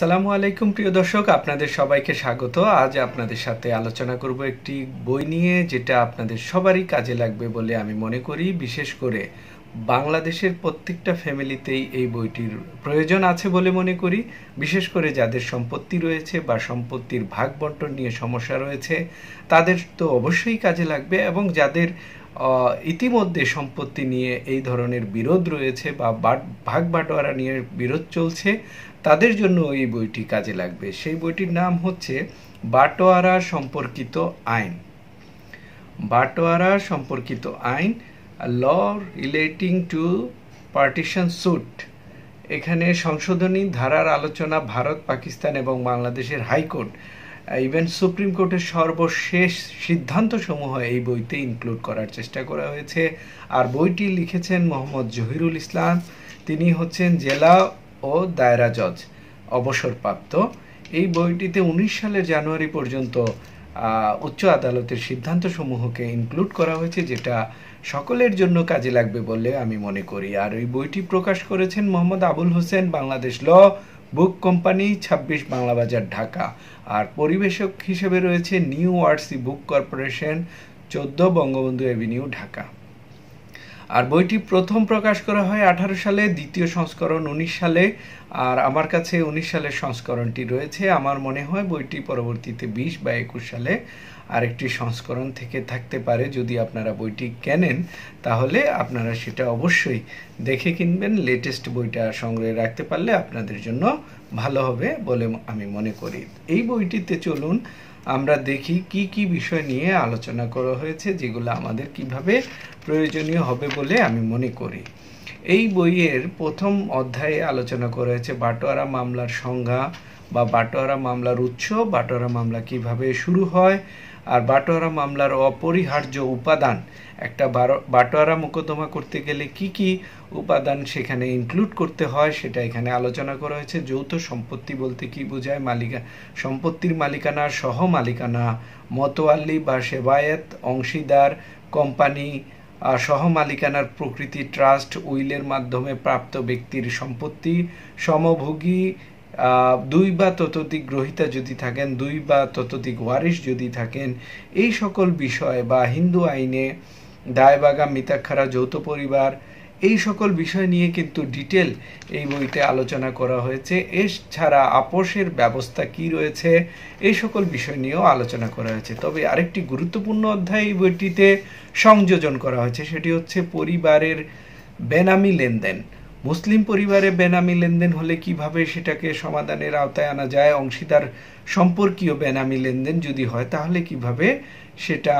আসসালামু আলাইকুম প্রিয় দর্শক আপনাদের সবাইকে স্বাগত আজ আপনাদের সাথে আলোচনা করব একটি বই নিয়ে যেটা আপনাদের সবারই কাজে লাগবে বলে আমি মনে করি বিশেষ করে বাংলাদেশের প্রত্যেকটা ফ্যামিলিতেই এই বইটির প্রয়োজন আছে বলে মনে করি বিশেষ করে যাদের সম্পত্তি রয়েছে বা সম্পত্তির ভাগ বন্টন নিয়ে সমস্যা রয়েছে তাদের তো অবশ্যই কাজে লাগবে এবং যাদের ইতিমধ্যে সম্পত্তি নিয়ে এই ধরনের বিরোধ রয়েছে বা ভাগ বাটোয়ারা নিয়ে বিরোধ চলছে তাদের জন্য এই বইটি কাজে লাগবে সেই বইটির নাম হচ্ছে বাটোয়ারা সম্পর্কিত আইন বাটোয়ারা সম্পর্কিত আইন law relating to partition suit এখানে সংশোধনী ধারার আলোচনা ভারত পাকিস্তান এবং বাংলাদেশের হাইকোর্ট ইভেন সুপ্রিম কোর্টের সর্বশেষ সিদ্ধান্তসমূহ এই বইতে ইনক্লুড করার চেষ্টা করা হয়েছে আর বইটি লিখেছেন মোহাম্মদ জহিরুল ইসলাম তিনি হচ্ছেন জেলা ও দায়রা জজ অবসরপ্রাপ্ত এই বইটিতে উনিশ সালের জানুয়ারি পর্যন্ত উচ্চ আদালতের সিদ্ধান্তসমূহকে ইনক্লুড করা হয়েছে যেটা সকলের জন্য কাজে লাগবে বলে আমি মনে করি আর ওই বইটি প্রকাশ করেছেন Mohammad Abul Hossain Bangladesh law book company ২৬ Bangla Bazar Dhaka আর পরিবেশক হিসেবে রয়েছে নিউ ওয়ার্সি বুক কর্পোরেশন চোদ্দ বঙ্গবন্ধু এভিনিউ ঢাকা আর বইটি প্রথম প্রকাশ করা হয় আঠারো সালে দ্বিতীয় সংস্করণ উনিশ সালে আর আমার কাছে উনিশ সালের সংস্করণটি রয়েছে আমার মনে হয় বইটি পরবর্তীতে বিশ বা একুশ সালে আরেকটি সংস্করণ থেকে থাকতে পারে যদি আপনারা বইটি কেনেন তাহলে আপনারা সেটা অবশ্যই দেখে কিনবেন লেটেস্ট বইটা সংগ্রহে রাখতে পারলে আপনাদের জন্য ভালো হবে বলে আমি মনে করি এই বইটিতে চলুন আমরা দেখি কি কি বিষয় নিয়ে আলোচনা করা হয়েছে যেগুলো আমাদের কিভাবে প্রয়োজনীয় হবে বলে আমি মনে করি এই বইয়ের প্রথম অধ্যায়ে আলোচনা করা হয়েছে বাটোয়ারা মামলার সংজ্ঞা বা বাটোয়ারা মামলার উৎস বাটোয়ারা মামলা কিভাবে শুরু হয় আর বাটোয়ারা মামলার অপরিহার্য উপাদান একটা বাটোয়ারা মোকদ্দমা করতে গেলে কি কি উপাদান সেখানে ইনক্লুড করতে হয় সেটা এখানে আলোচনা করা হয়েছে যৌথ সম্পত্তি বলতে কি বোঝায় মালিকা সম্পত্তির মালিকানা সহ মালিকানা মতোয়াল্লি বা সেবায়েত অংশীদার কোম্পানি সহ মালিকানার প্রকৃতি ট্রাস্ট উইলের মাধ্যমে প্রাপ্ত ব্যক্তির সম্পত্তি সমভোগী দুই বা ততোধিক গ্রহিতা যদি থাকেন দুই বা ততোধিক ওয়ারিশ যদি থাকেন এই সকল বিষয় বা হিন্দু আইনে দায়বাগা মিতাক্ষারা যৌথ পরিবার এই সকল বিষয় নিয়ে কিন্তু ডিটেল এই বইতে আলোচনা করা হয়েছে এস ছাড়া আপোষের ব্যবস্থা কি রয়েছে এই সকল বিষয় নিয়েও আলোচনা করা হয়েছে তবে আরেকটি গুরুত্বপূর্ণ অধ্যায় এই বইটিতে সংযোজন করা হয়েছে সেটি হচ্ছে পরিবারের বেনামি লেনদেন মুসলিম পরিবারে বেনামি লেনদেন হলে কিভাবে সেটাকে সমাধানের আওতায় আনা যায় অংশীদার সম্পর্কীয় বেনামি লেনদেন যদি হয় তাহলে কিভাবে সেটা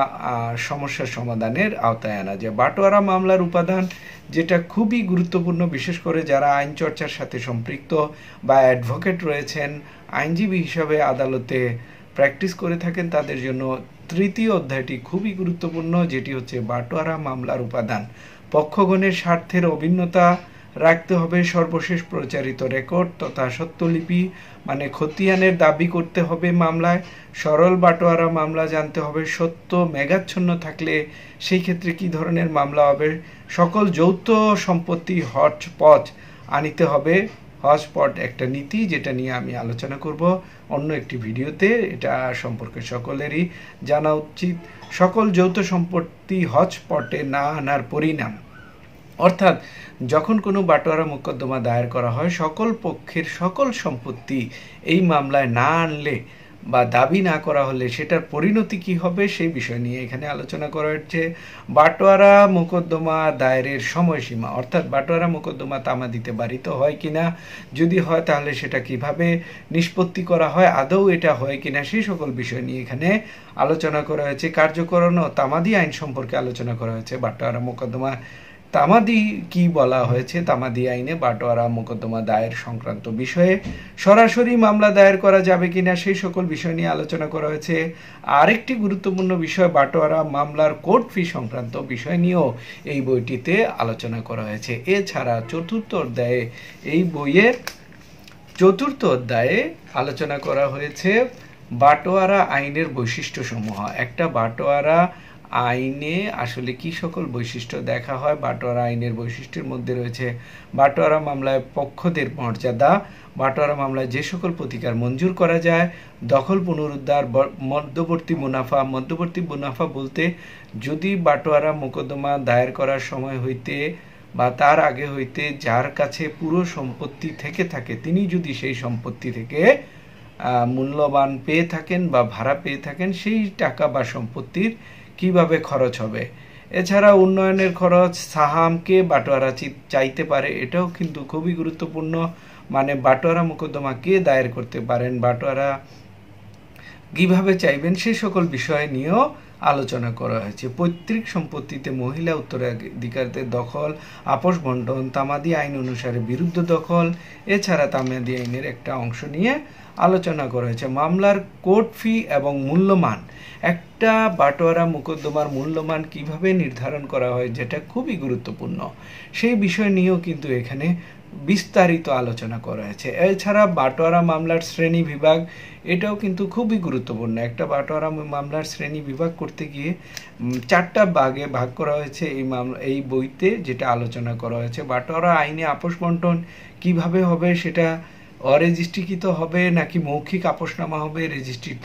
সমস্যা সমাধানের আওতায় আনা যায় বাটোয়ারা মামলার উপাদান যেটা খুবই গুরুত্বপূর্ণ বিশেষ করে যারা আইন চর্চার সাথে সম্পৃক্ত বা অ্যাডভোকেট রয়েছেন আইনজীবী হিসাবে আদালতে প্র্যাকটিস করে থাকেন তাদের জন্য তৃতীয় অধ্যায়টি খুবই গুরুত্বপূর্ণ যেটি হচ্ছে বাটোয়ারা মামলার উপাদান পক্ষগণের স্বার্থের অভিন্নতা রাখতে হবে সর্বশেষ প্রচারিত রেকর্ড তথা সত্যলিপি মানে খতিয়ানের দাবি করতে হবে মামলায় সরল বাটোয়ারা মামলা জানতে হবে সত্য মেঘাচ্ছন্ন থাকলে সেই ক্ষেত্রে কি ধরনের মামলা হবে সকল যৌথ সম্পত্তি হজপচ আনিতে হবে হটস্পট একটা নীতি যেটা নিয়ে আমি আলোচনা করব অন্য একটি ভিডিওতে এটা সম্পর্কে সকলেরই জানা উচিত সকল যৌথ সম্পত্তি হজপটে না আনার পরিণাম অর্থাৎ যখন কোনো বাটোয়ারা মোকদ্দমা দায়ের করা হয় সকল পক্ষের সকল সম্পত্তি এই মামলায় না আনলে বা দাবি না করা হলে সেটার পরিণতি কি হবে সেই বিষয় নিয়ে এখানে আলোচনা করা হচ্ছে বাটোয়ারা মোকদ্দমা দায়েরের সময়সীমা অর্থাৎ বাটোয়ারা মোকদ্দমা তামা দিতে বাড়িত হয় কিনা যদি হয় তাহলে সেটা কিভাবে নিষ্পত্তি করা হয় আদৌ এটা হয় কিনা সেই সকল বিষয় নিয়ে এখানে আলোচনা করা হয়েছে কার্যকরণ ও তামাদি আইন সম্পর্কে আলোচনা করা হয়েছে বাটোয়ারা মোকদ্দমা তামাদি কি বলা হয়েছে তামাদি আইনে বাটোয়ারা মোকদ্দমা দায়ের সংক্রান্ত বিষয়ে সরাসরি মামলা দায়ের করা যাবে কিনা সেই সকল বিষয় নিয়ে আলোচনা করা হয়েছে আরেকটি গুরুত্বপূর্ণ বিষয় বাটোয়ারা মামলার কোর্ট ফি সংক্রান্ত বিষয় নিয়েও এই বইটিতে আলোচনা করা হয়েছে এছাড়া চতুর্থ অধ্যায়ে এই বইয়ের চতুর্থ অধ্যায়ে আলোচনা করা হয়েছে বাটোয়ারা আইনের বৈশিষ্ট্যসমূহ একটা বাটোয়ারা আইনে আসলে কি সকল বৈশিষ্ট্য দেখা হয় বাটোয়ারা আইনের বৈশিষ্ট্যের মধ্যে রয়েছে বাটোয়ারা মামলায় পক্ষদের মর্যাদা বাটোয়ারা মামলায় যে সকল প্রতিকার মঞ্জুর করা যায় দখল পুনরুদ্ধার মধ্যবর্তী মুনাফা মধ্যবর্তী মুনাফা বলতে যদি বাটোয়ারা মোকদ্দমা দায়ের করার সময় হইতে বা তার আগে হইতে যার কাছে পুরো সম্পত্তি থেকে থাকে তিনি যদি সেই সম্পত্তি থেকে মূল্যবান পেয়ে থাকেন বা ভাড়া পেয়ে থাকেন সেই টাকা বা সম্পত্তির কিভাবে খরচ হবে এছাড়া উন্নয়নের খরচ সাহাম কে বাটোয়ারা চাইতে পারে এটাও কিন্তু খুবই গুরুত্বপূর্ণ মানে বাটোয়ারা মোকদ্দমা কে দায়ের করতে পারেন বাটোয়ারা কিভাবে চাইবেন সেই সকল বিষয় নিয়েও আলোচনা করা হয়েছে পৈতৃক সম্পত্তিতে মহিলা উত্তরাধিকারদের দখল আপোষ বন্টন তামাদি আইন অনুসারে বিরুদ্ধ দখল এছাড়া তামাদি আইনের একটা অংশ নিয়ে আলোচনা করা হয়েছে মামলার কোর্ট ফি এবং মূল্যমান একটা বাটোয়ারা মোকদ্দমার মূল্যমান কিভাবে নির্ধারণ করা হয় যেটা খুবই গুরুত্বপূর্ণ সেই বিষয় নিয়েও কিন্তু এখানে বিস্তারিত আলোচনা করা হয়েছে এছাড়া বাটোয়ারা মামলার শ্রেণী বিভাগ এটাও কিন্তু খুবই গুরুত্বপূর্ণ একটা বাটোয়ারা মামলার শ্রেণী বিভাগ করতে গিয়ে চারটা বাগে ভাগ করা হয়েছে এই মামলা এই বইতে যেটা আলোচনা করা হয়েছে বাটোয়ারা আইনে আপোষ বন্টন কীভাবে হবে সেটা অরেজিস্ট্রিকৃত হবে নাকি মৌখিক আপোষনামা হবে রেজিস্ট্রিত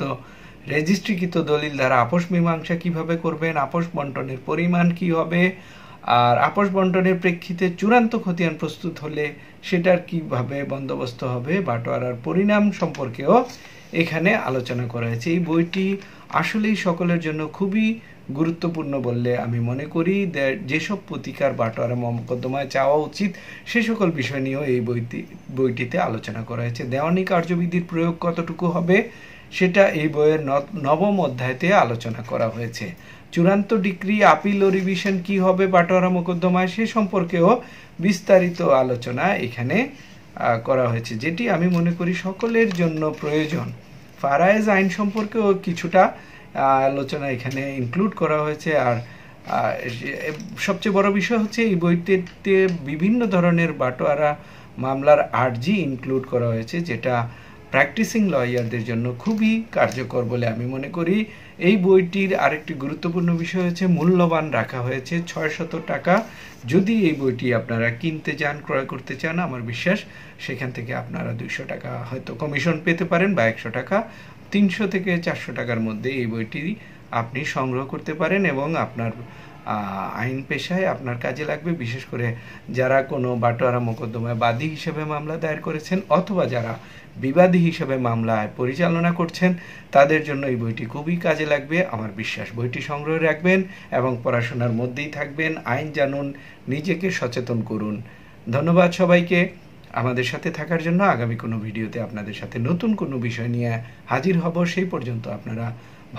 রেজিস্ট্রিকৃত দলিল দ্বারা আপোষ মীমাংসা কিভাবে করবেন আপোষ বন্টনের পরিমাণ কি হবে আর আপোষ বন্টনের প্রেক্ষিতে চূড়ান্ত খতিয়ান প্রস্তুত হলে সেটার কিভাবে বন্দোবস্ত হবে বাটোয়ারার পরিণাম সম্পর্কেও এখানে আলোচনা করা হয়েছে এই বইটি আসলেই সকলের জন্য খুবই গুরুত্বপূর্ণ বললে আমি মনে করি যেসব প্রতিকার বাটোয়ারা মকদ্দমায় চাওয়া উচিত সে সকল বিষয় নিয়েও এই বইটি বইটিতে আলোচনা করা হয়েছে দেওয়ানি কার্যবিধির প্রয়োগ কতটুকু হবে সেটা এই বইয়ের নবম অধ্যায়তে আলোচনা করা হয়েছে চূড়ান্ত ডিগ্রি আপিল ও রিভিশন কি হবে বাটোয়ারা মোকদ্দমায় সে সম্পর্কেও বিস্তারিত আলোচনা এখানে করা হয়েছে যেটি আমি মনে করি সকলের জন্য প্রয়োজন ফারায়েজ আইন সম্পর্কেও কিছুটা আলোচনা এখানে ইনক্লুড করা হয়েছে আর সবচেয়ে বড় বিষয় হচ্ছে এই বইটিতে বিভিন্ন ধরনের বাটোয়ারা মামলার আর্জি ইনক্লুড করা হয়েছে যেটা প্র্যাকটিসিং লয়ারদের জন্য খুবই কার্যকর বলে আমি মনে করি এই বইটির আরেকটি গুরুত্বপূর্ণ বিষয় হচ্ছে মূল্যবান রাখা হয়েছে ছয় শত টাকা যদি এই বইটি আপনারা কিনতে চান ক্রয় করতে চান আমার বিশ্বাস সেখান থেকে আপনারা দুইশো টাকা হয়তো কমিশন পেতে পারেন বা একশো টাকা তিনশো থেকে চারশো টাকার মধ্যে এই বইটি আপনি সংগ্রহ করতে পারেন এবং আপনার আইন পেশায় আপনার কাজে লাগবে বিশেষ করে যারা কোনো বাটোয়ারা মোকদ্দমায় বাদী হিসেবে মামলা দায়ের করেছেন অথবা যারা বিবাদী হিসেবে মামলায় পরিচালনা করছেন তাদের জন্য এই বইটি খুবই কাজে লাগবে আমার বিশ্বাস বইটি সংগ্রহ রাখবেন এবং পড়াশোনার মধ্যেই থাকবেন আইন জানুন নিজেকে সচেতন করুন ধন্যবাদ সবাইকে আমাদের সাথে থাকার জন্য আগামী কোনো ভিডিওতে আপনাদের সাথে নতুন কোনো বিষয় নিয়ে হাজির হব সেই পর্যন্ত আপনারা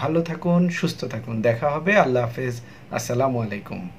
ভালো থাকুন সুস্থ থাকুন দেখা হবে আল্লাহ হাফেজ আসসালামু আলাইকুম